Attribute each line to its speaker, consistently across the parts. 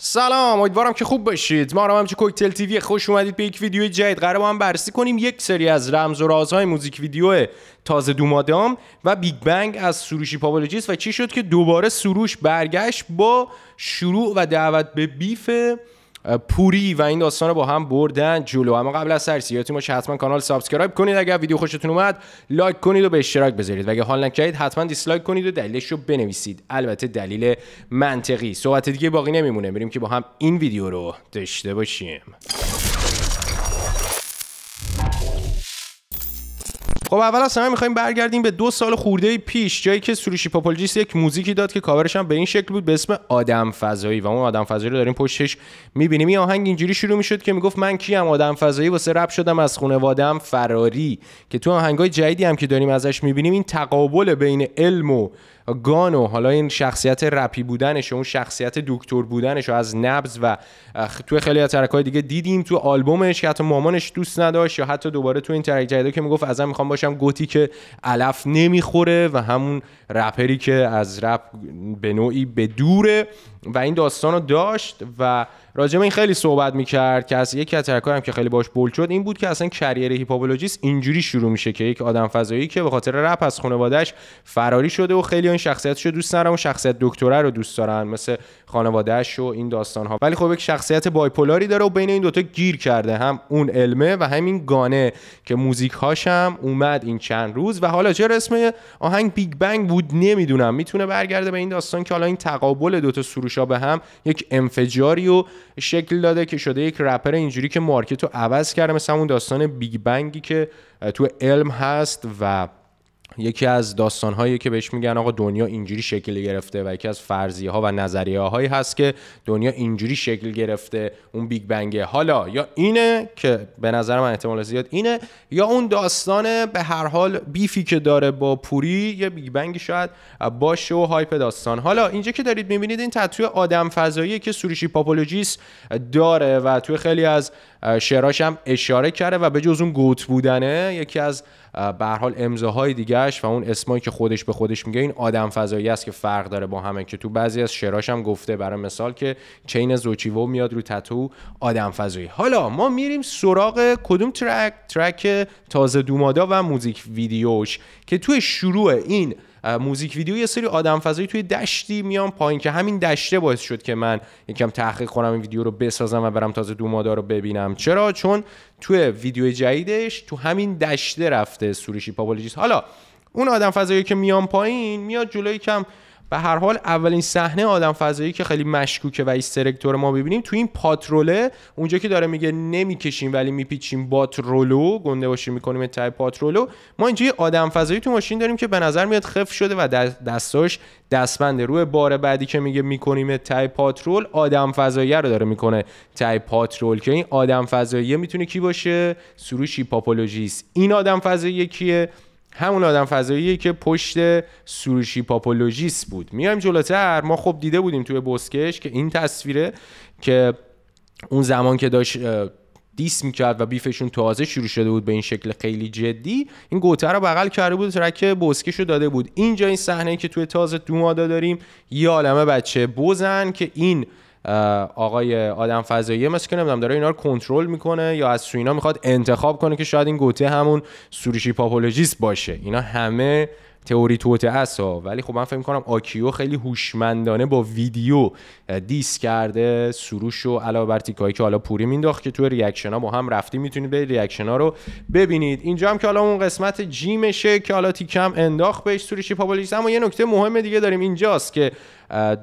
Speaker 1: سلام امیدوارم که خوب باشید ما هم همچه کوکتل تیوی خوش اومدید به یک ویدیو جدید قرار با هم بررسی کنیم یک سری از رمز و رازهای موزیک ویدیو تازه دومادام و بیگ بنگ از سروشی پاپولوجیست و چی شد که دوباره سروش برگشت با شروع و دعوت به بیف پوری و این داستان رو با هم بردن جلو اما قبل از سیاتی ما حتما کانال سابسکرایب کنید اگر ویدیو خوشتون اومد لایک کنید و به اشتراک بذارید و اگر حال نکردید حتما دیسلایک کنید و دلیلش رو بنویسید البته دلیل منطقی صحبت دیگه باقی نمیمونه بریم که با هم این ویدیو رو داشته باشیم خب اول از همه میخوایم برگردیم به دو سال خورده پیش جایی که سروشی پاپولجیس یک موزیکی داد که کاورش هم به این شکل بود به اسم آدم فضایی و اون آدم فضایی رو داریم پشتش میبینیم این آهنگ اینجوری شروع میشد که میگفت من کیم آدم فضایی واسه رب شدم از خانوادم فراری که تو آهنگای جدیدی هم که داریم ازش میبینیم این تقابل بین علم و گانو حالا این شخصیت رپی بودنش و اون شخصیت دکتر بودنش و از نبز و توی خیلی از های دیگه دیدیم تو آلبومش که حتی مامانش دوست نداشت یا حتی دوباره تو این ترک جدیدا که میگفت ازم میخوام باشم گوتی که علف نمیخوره و همون رپری که از رپ به نوعی به دوره و این داستان رو داشت و راجم این خیلی صحبت میکرد که از یک کترکار هم که خیلی باش بول شد این بود که اصلا کریر هیپوپولوژیست اینجوری شروع میشه که یک آدم فضایی که به خاطر رپ از خانوادهش فراری شده و خیلی اون شخصیتش رو دوست دارن و شخصیت دکتره رو دوست دارن مثل خانوادهش و این داستان ها ولی خب یک شخصیت بایپولاری داره و بین این دوتا گیر کرده هم اون علمه و همین گانه که موزیک هم اومد این چند روز و حالا چه اسم آهنگ بیگ بنگ بود نمیدونم میتونه برگرده به این داستان که حالا این تقابل دوتا سروشا به هم یک انفجاری و شکل داده که شده یک رپر اینجوری که مارکت رو عوض کرده مثل اون داستان بیگ بنگی که تو علم هست و یکی از داستانهایی که بهش میگن آقا دنیا اینجوری شکل گرفته و یکی از فرضیه ها و نظریه هایی هست که دنیا اینجوری شکل گرفته اون بیگ بنگه حالا یا اینه که به نظر من احتمال زیاد اینه یا اون داستان به هر حال بیفی که داره با پوری یه بیگ بنگ شاید باشه و هایپ داستان حالا اینجا که دارید میبینید این تتو آدم فضایی که سوریشی پاپولوژیس داره و توی خیلی از شعراش هم اشاره کرده و به جز اون گوت بودنه یکی از به حال امضاهای دیگهش و اون اسمایی که خودش به خودش میگه این آدم فضایی است که فرق داره با همه که تو بعضی از شراش هم گفته برای مثال که چین زوچیوو میاد رو تتو آدم فضایی حالا ما میریم سراغ کدوم ترک ترک تازه دومادا و موزیک ویدیوش که توی شروع این موزیک ویدیو یه سری آدم فضایی توی دشتی میان پایین که همین دشته باعث شد که من یکم تحقیق کنم این ویدیو رو بسازم و برم تازه دومادا رو ببینم چرا چون توی ویدیو جدیدش تو همین دشته رفته سوریشی پاپولوژیست حالا اون آدم فضایی که میان پایین میاد جلوی کم به هر حال اولین صحنه آدم فضایی که خیلی مشکوکه و استرکتور ما ببینیم تو این پاتروله اونجا که داره میگه نمیکشیم ولی میپیچیم باترولو گنده باشی میکنیم تای پاترولو ما اینجا یه آدم فضایی تو ماشین داریم که به نظر میاد خف شده و دستاش دستبنده روی بار بعدی که میگه میکنیم تای پاترول آدم فضایی رو داره میکنه تای پاترول که این آدم فضایی میتونه کی باشه سروشی پاپولوژیست این آدم فضایی کیه همون آدم فضاییه که پشت سروشی پاپولوژیست بود میایم جلوتر ما خب دیده بودیم توی بسکش که این تصویره که اون زمان که داشت دیس میکرد و بیفشون تازه شروع شده بود به این شکل خیلی جدی این گوته رو بغل کرده بود ترک بسکش رو داده بود اینجا این صحنه که توی تازه دومادا داریم یه عالمه بچه بزن که این آقای آدم فضایی مثل که نمیدونم داره اینا رو کنترل میکنه یا از سوینا میخواد انتخاب کنه که شاید این گوته همون سوریشی پاپولوژیست باشه اینا همه تئوری توته اسا ولی خب من فکر میکنم آکیو خیلی هوشمندانه با ویدیو دیس کرده سروش و علاوه بر تیکایی که حالا پوری مینداخت که تو ریاکشن ها با هم رفتی میتونید به ریاکشن ها رو ببینید اینجا هم که حالا اون قسمت جیمشه که حالا تیکم انداخت بهش سروشی پاپولیس اما یه نکته مهم دیگه داریم اینجاست که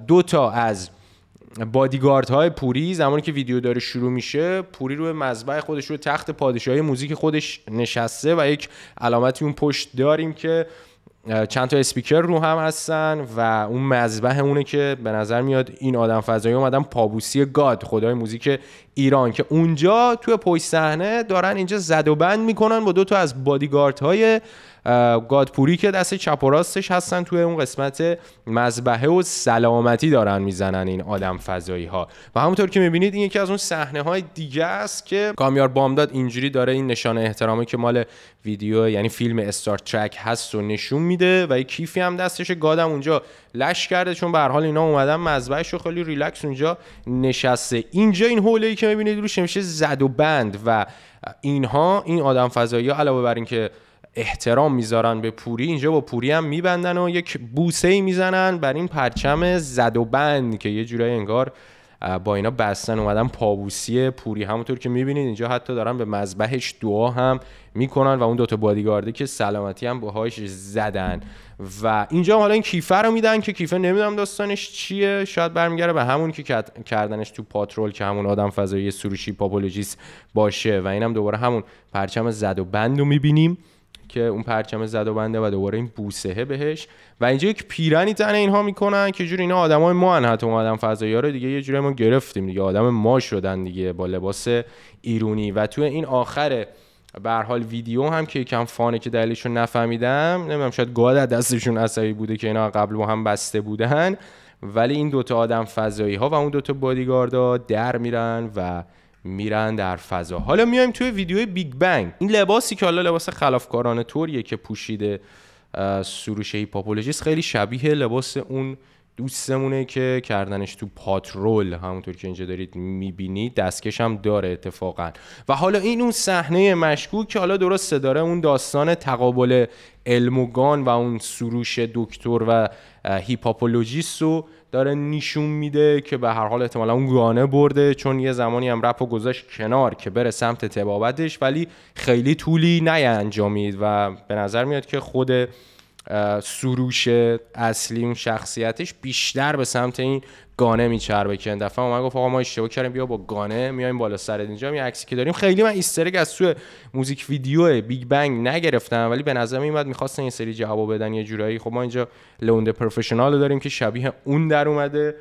Speaker 1: دو تا از بادیگارد های پوری زمانی که ویدیو داره شروع میشه پوری روی مذبع خودش رو تخت پادشاهی موزیک خودش نشسته و یک علامتی اون پشت داریم که چند تا اسپیکر رو هم هستن و اون مذبح اونه که به نظر میاد این آدم فضایی اومدن پابوسی گاد خدای موزیک ایران که اونجا توی پشت صحنه دارن اینجا زد و بند میکنن با دو تا از بادیگارد های گادپوری که دست چپ و راستش هستن توی اون قسمت مذبحه و سلامتی دارن میزنن این آدم فضایی ها و همونطور که میبینید این یکی از اون صحنه های دیگه است که کامیار بامداد اینجوری داره این نشانه احترامی که مال ویدیو یعنی فیلم استار ترک هست و نشون میده و یه کیفی هم دستش گادم اونجا لش کرده چون به حال اینا اومدن مذبحش رو خیلی ریلکس اونجا نشسته اینجا این حوله ای که میبینید روش میشه زد و بند و اینها این آدم فضایی علاوه بر اینکه احترام میذارن به پوری اینجا با پوری هم میبندن و یک بوسه ای میزنن بر این پرچم زد و بند که یه جورایی انگار با اینا بستن اومدن پابوسی پوری همونطور که میبینید اینجا حتی دارن به مذبحش دعا هم میکنن و اون دوتا بادیگارده که سلامتی هم باهاش زدن و اینجا حالا این کیفه رو میدن که کیفه نمیدونم داستانش چیه شاید برمیگره به همون که کردنش تو پاترول که همون آدم فضایی سروشی پاپولوژیست باشه و اینم دوباره همون پرچم زد و بند رو میبینیم که اون پرچم زد و بنده و دوباره این بوسهه بهش و اینجا یک پیرنی تن اینها میکنن که جور اینا آدمای ما ان حتی آدم فضایی رو دیگه یه جوری ما گرفتیم دیگه آدم ما شدن دیگه با لباس ایرونی و تو این آخر به حال ویدیو هم که یکم فانه که دلیلش نفهمیدم نمیدونم شاید گاد دستشون عصبی بوده که اینا قبل با هم بسته بودن ولی این دوتا آدم فضایی ها و اون دوتا بادیگاردا در میرن و میرن در فضا حالا میایم توی ویدیو بیگ بنگ این لباسی که حالا لباس خلافکارانه طوریه که پوشیده سروش هیپاپولوژیست خیلی شبیه لباس اون دوستمونه که کردنش تو پاترول همونطور که اینجا دارید میبینید دستکش هم داره اتفاقا و حالا این اون صحنه مشکوک که حالا درست داره اون داستان تقابل علموگان و اون سروش دکتر و هیپاپولوژیست رو داره نشون میده که به هر حال احتمالا اون گانه برده چون یه زمانی هم رپ و گذاشت کنار که بره سمت تبابتش ولی خیلی طولی نیانجامید و به نظر میاد که خود سروش اصلی اون شخصیتش بیشتر به سمت این گانه میچربه که دفعه من گفت آقا ما اشتباه کردیم بیا با گانه میایم بالا سر اینجا می عکسی که داریم خیلی من ایسترک از سوی موزیک ویدیو بیگ بنگ نگرفتم ولی به نظر میومد میخواستن این سری جواب بدن یه جورایی خب ما اینجا لوند پروفشنال داریم که شبیه اون در اومده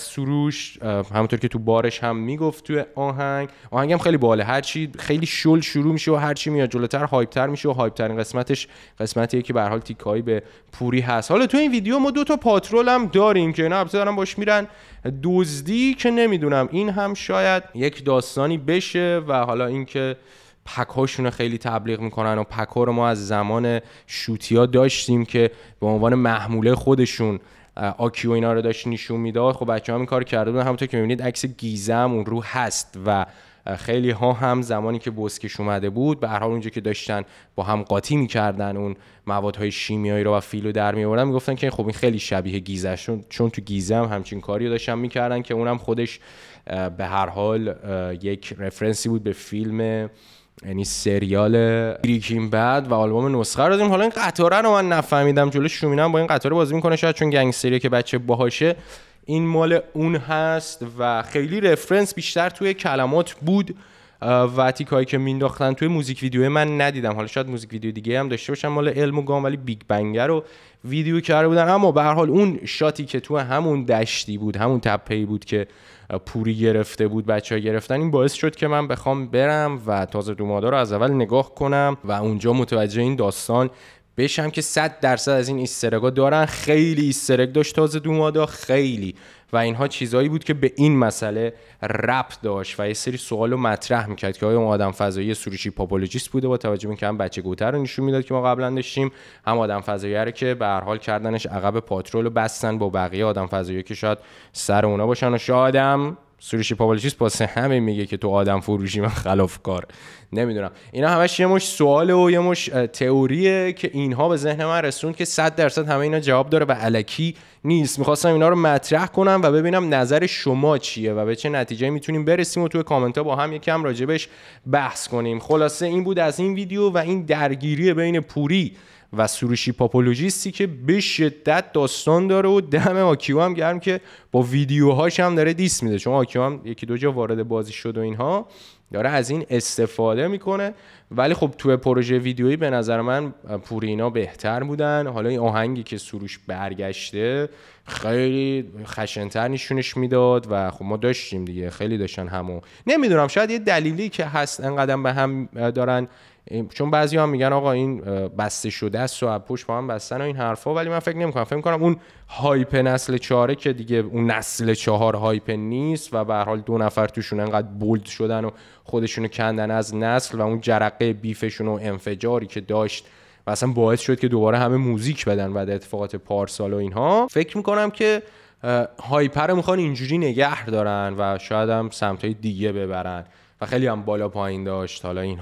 Speaker 1: سروش همونطور که تو بارش هم میگفت تو آهنگ آهنگ هم خیلی باله هرچی خیلی شل شروع میشه و هرچی میاد جلوتر هایپتر میشه و هایپترین قسمتش قسمتیه که به حال تیکایی به پوری هست حالا تو این ویدیو ما دو تا پاترول هم داریم که اینا البته دارن باش میرن دزدی که نمیدونم این هم شاید یک داستانی بشه و حالا اینکه پک رو خیلی تبلیغ میکنن و پکار رو ما از زمان شوتیا داشتیم که به عنوان محموله خودشون آکیو اینا رو داشت نشون میداد خب بچه هم این کار کرده بودن همونطور که میبینید عکس گیزم اون رو هست و خیلی ها هم زمانی که بسکش اومده بود به هر حال اونجا که داشتن با هم قاطی میکردن اون موادهای شیمیایی رو و فیلو در آوردن میگفتن که خب این خیلی شبیه گیزه شون چون تو گیزه هم همچین کاری رو داشتن میکردن که اونم خودش به هر حال یک رفرنسی بود به فیلم یعنی سریال گریکین بعد و آلبوم نسخه رو داریم حالا این قطاره رو من نفهمیدم جلو شومینم با این قطاره بازی میکنه شاید چون گنگستری که بچه باهاشه این مال اون هست و خیلی رفرنس بیشتر توی کلمات بود و هایی که مینداختن توی موزیک ویدیو من ندیدم حالا شاید موزیک ویدیو دیگه هم داشته باشن مال علم و گام ولی بیگ بنگر رو ویدیو کرده بودن اما به هر حال اون شاتی که تو همون دشتی بود همون ای بود که پوری گرفته بود بچه ها گرفتن این باعث شد که من بخوام برم و تازه دومادا رو از اول نگاه کنم و اونجا متوجه این داستان بشم هم که 100 درصد از این ایسترگا دارن خیلی استرگ داشت تازه دومادا خیلی و اینها چیزایی بود که به این مسئله رپ داشت و یه سری سوال رو مطرح میکرد که آیا اون آدم فضایی سروشی پاپولوژیست بوده با توجه به اینکه هم بچه گوتر رو نشون میداد که ما قبلا داشتیم هم آدم فضایی رو که به هر حال کردنش عقب پاترول و بستن با بقیه آدم فضایی که شاید سر اونا باشن و شادم. سروش پاپالچیس پاسه همه میگه که تو آدم فروشی من خلافکار نمیدونم اینا همش یه مش سواله و یه مش تئوریه که اینها به ذهن من رسوند که 100 درصد همه اینا جواب داره و علکی نیست میخواستم اینا رو مطرح کنم و ببینم نظر شما چیه و به چه نتیجه میتونیم برسیم و توی کامنت ها با هم یکم راجبش بحث کنیم خلاصه این بود از این ویدیو و این درگیری بین پوری و سروشی پاپولوژیستی که به شدت داستان داره و دم آکیو هم گرم که با ویدیوهاش هم داره دیس میده چون آکیو هم یکی دو جا وارد بازی شد و اینها داره از این استفاده میکنه ولی خب توی پروژه ویدیویی به نظر من پورینا بهتر بودن حالا این آهنگی که سروش برگشته خیلی خشنتر نشونش میداد و خب ما داشتیم دیگه خیلی داشتن همو نمیدونم شاید یه دلیلی که هست انقدر به هم دارن چون بعضی هم میگن آقا این بسته شده است و پوش با هم بستن و این حرفا ولی من فکر نمیکنم فکر میکنم اون هایپ نسل چهاره که دیگه اون نسل چهار هایپ نیست و به حال دو نفر توشون انقدر بولد شدن و خودشونو کندن از نسل و اون جرقه بیفشون و انفجاری که داشت و اصلا باعث شد که دوباره همه موزیک بدن بعد اتفاقات پارسال و اینها فکر میکنم که هایپر میخوان اینجوری نگه دارن و شاید هم سمتای دیگه ببرن و خیلی هم بالا پایین داشت حالا این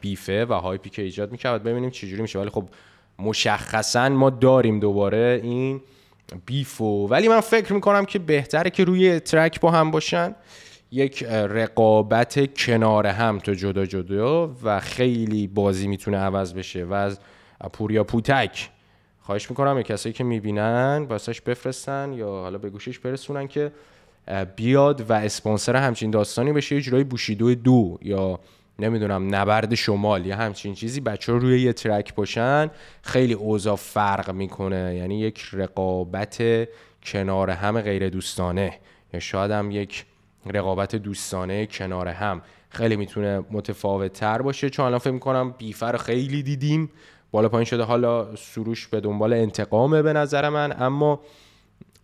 Speaker 1: بیفه و هایپی که ایجاد میکرد ببینیم چجوری میشه ولی خب مشخصا ما داریم دوباره این بیفو ولی من فکر میکنم که بهتره که روی ترک با هم باشن یک رقابت کنار هم تو جدا جدا و خیلی بازی میتونه عوض بشه و از پوریا پوتک خواهش میکنم یه کسایی که میبینن واسهش بفرستن یا حالا به گوشش برسونن که بیاد و اسپانسر همچین داستانی بشه یه جورایی بوشیدو دو یا نمیدونم نبرد شمال یا همچین چیزی بچه روی یه ترک باشن خیلی اوضاع فرق میکنه یعنی یک رقابت کنار هم غیر دوستانه یا شاید هم یک رقابت دوستانه کنار هم خیلی میتونه متفاوت تر باشه چون الان فکر میکنم بیفر خیلی دیدیم بالا پایین شده حالا سروش به دنبال انتقامه به نظر من اما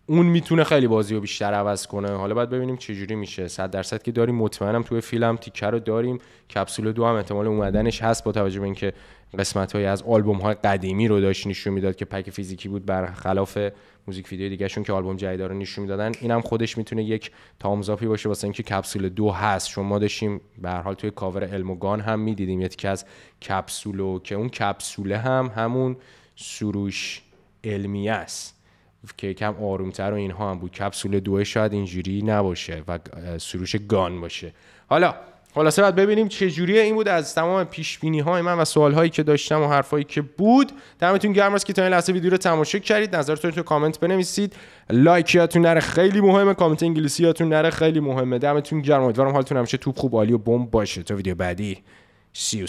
Speaker 1: اون میتونه خیلی بازی رو بیشتر عوض کنه حالا باید ببینیم چه جوری میشه 100 درصد که داریم مطمئنم توی فیلم تیکر رو داریم کپسول دو هم احتمال اومدنش هست با توجه به اینکه قسمت های از آلبوم های قدیمی رو داشت نشون میداد که پک فیزیکی بود برخلاف موزیک ویدیو دیگهشون که آلبوم جدیدا رو نشون میدادن اینم خودش میتونه یک تامزاپی باشه واسه اینکه کپسول دو هست شما داشتیم به هر حال توی کاور الموگان هم میدیدیم یه تیکه از کپسولو که اون کپسوله هم همون سروش علمی است که کم آرومتر و اینها هم بود کپسول دوه شاید اینجوری نباشه و سروش گان باشه حالا خلاصه باید ببینیم چه این بود از تمام پیش بینی های من و سوال هایی که داشتم و حرفایی که بود دمتون گرم است که تا این لحظه ویدیو رو تماشا کردید نظرتون تو کامنت بنویسید لایک یاتون نره خیلی مهمه کامنت انگلیسی یاتون نره خیلی مهمه دمتون گرم امیدوارم حالتون همیشه توپ خوب عالی و بمب باشه تا ویدیو بعدی سی